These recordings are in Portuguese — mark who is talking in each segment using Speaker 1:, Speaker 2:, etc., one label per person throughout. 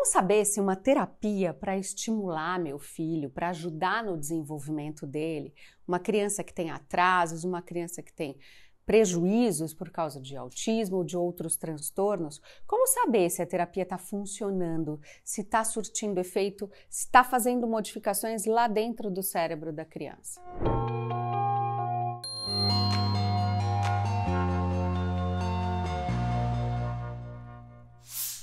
Speaker 1: Como saber se uma terapia para estimular meu filho, para ajudar no desenvolvimento dele, uma criança que tem atrasos, uma criança que tem prejuízos por causa de autismo ou de outros transtornos, como saber se a terapia está funcionando, se está surtindo efeito, se está fazendo modificações lá dentro do cérebro da criança?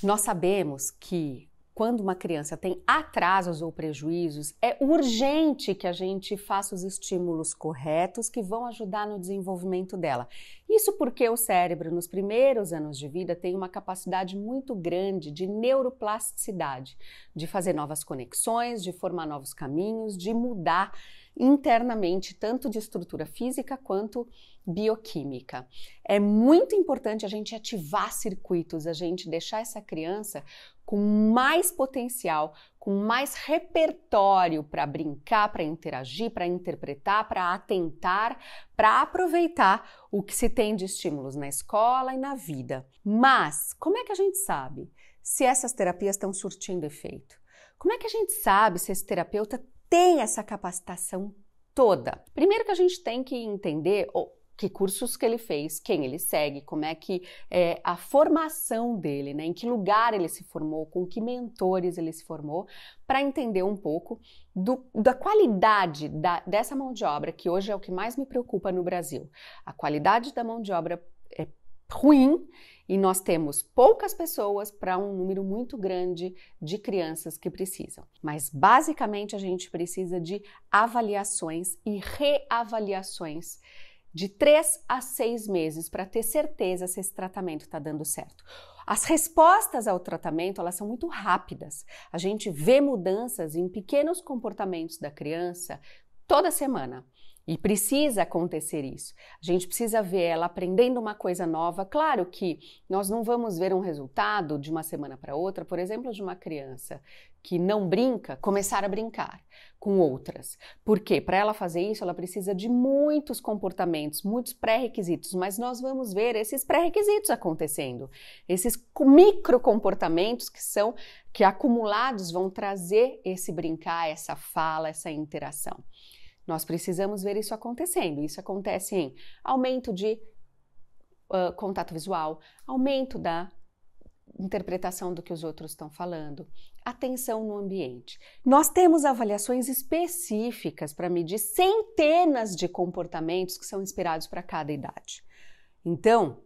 Speaker 1: Nós sabemos que quando uma criança tem atrasos ou prejuízos, é urgente que a gente faça os estímulos corretos que vão ajudar no desenvolvimento dela. Isso porque o cérebro, nos primeiros anos de vida, tem uma capacidade muito grande de neuroplasticidade, de fazer novas conexões, de formar novos caminhos, de mudar internamente, tanto de estrutura física quanto bioquímica é muito importante a gente ativar circuitos, a gente deixar essa criança com mais potencial, com mais repertório para brincar, para interagir, para interpretar, para atentar, para aproveitar o que se tem de estímulos na escola e na vida. Mas como é que a gente sabe se essas terapias estão surtindo efeito? Como é que a gente sabe se esse terapeuta tem essa capacitação toda? Primeiro que a gente tem que entender, ou que cursos que ele fez, quem ele segue, como é que é a formação dele, né? Em que lugar ele se formou, com que mentores ele se formou, para entender um pouco do, da qualidade da, dessa mão de obra, que hoje é o que mais me preocupa no Brasil. A qualidade da mão de obra é ruim e nós temos poucas pessoas para um número muito grande de crianças que precisam. Mas basicamente a gente precisa de avaliações e reavaliações de três a seis meses para ter certeza se esse tratamento está dando certo. As respostas ao tratamento, elas são muito rápidas. A gente vê mudanças em pequenos comportamentos da criança toda semana. E precisa acontecer isso. A gente precisa ver ela aprendendo uma coisa nova. Claro que nós não vamos ver um resultado de uma semana para outra, por exemplo, de uma criança que não brinca, começar a brincar com outras. Porque para ela fazer isso, ela precisa de muitos comportamentos, muitos pré-requisitos, mas nós vamos ver esses pré-requisitos acontecendo. Esses micro comportamentos que são que acumulados vão trazer esse brincar, essa fala, essa interação. Nós precisamos ver isso acontecendo. Isso acontece em aumento de uh, contato visual, aumento da interpretação do que os outros estão falando, atenção no ambiente. Nós temos avaliações específicas para medir centenas de comportamentos que são inspirados para cada idade. Então,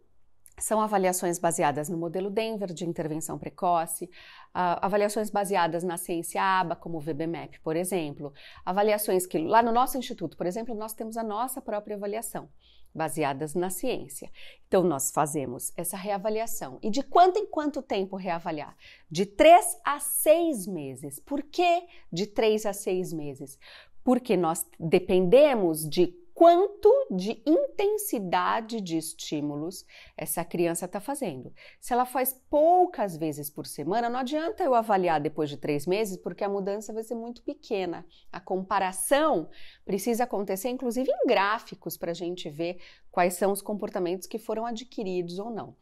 Speaker 1: são avaliações baseadas no modelo Denver de intervenção precoce, ah, avaliações baseadas na ciência ABA, como o VBMAP, por exemplo, avaliações que lá no nosso instituto, por exemplo, nós temos a nossa própria avaliação, baseadas na ciência. Então, nós fazemos essa reavaliação. E de quanto em quanto tempo reavaliar? De três a seis meses. Por que de três a seis meses? Porque nós dependemos de quanto de intensidade de estímulos essa criança está fazendo. Se ela faz poucas vezes por semana, não adianta eu avaliar depois de três meses, porque a mudança vai ser muito pequena. A comparação precisa acontecer, inclusive em gráficos, para a gente ver quais são os comportamentos que foram adquiridos ou não.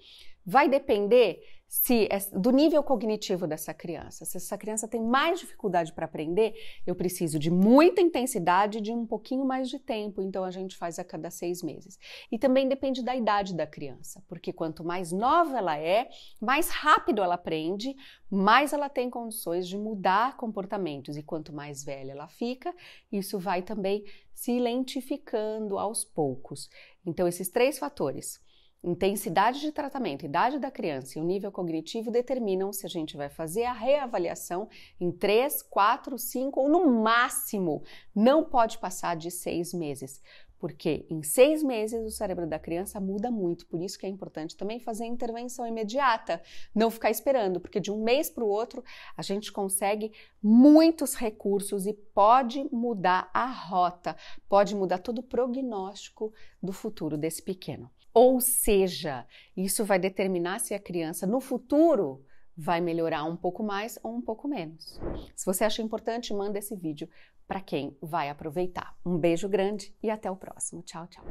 Speaker 1: Vai depender se é do nível cognitivo dessa criança. Se essa criança tem mais dificuldade para aprender, eu preciso de muita intensidade e de um pouquinho mais de tempo, então a gente faz a cada seis meses. E também depende da idade da criança, porque quanto mais nova ela é, mais rápido ela aprende, mais ela tem condições de mudar comportamentos, e quanto mais velha ela fica, isso vai também se lentificando aos poucos. Então, esses três fatores Intensidade de tratamento, idade da criança e o nível cognitivo determinam se a gente vai fazer a reavaliação em 3, 4, 5 ou no máximo não pode passar de 6 meses. Porque em seis meses o cérebro da criança muda muito, por isso que é importante também fazer intervenção imediata, não ficar esperando, porque de um mês para o outro a gente consegue muitos recursos e pode mudar a rota, pode mudar todo o prognóstico do futuro desse pequeno. Ou seja, isso vai determinar se a criança no futuro vai melhorar um pouco mais ou um pouco menos. Se você acha importante, manda esse vídeo para quem vai aproveitar. Um beijo grande e até o próximo. Tchau, tchau.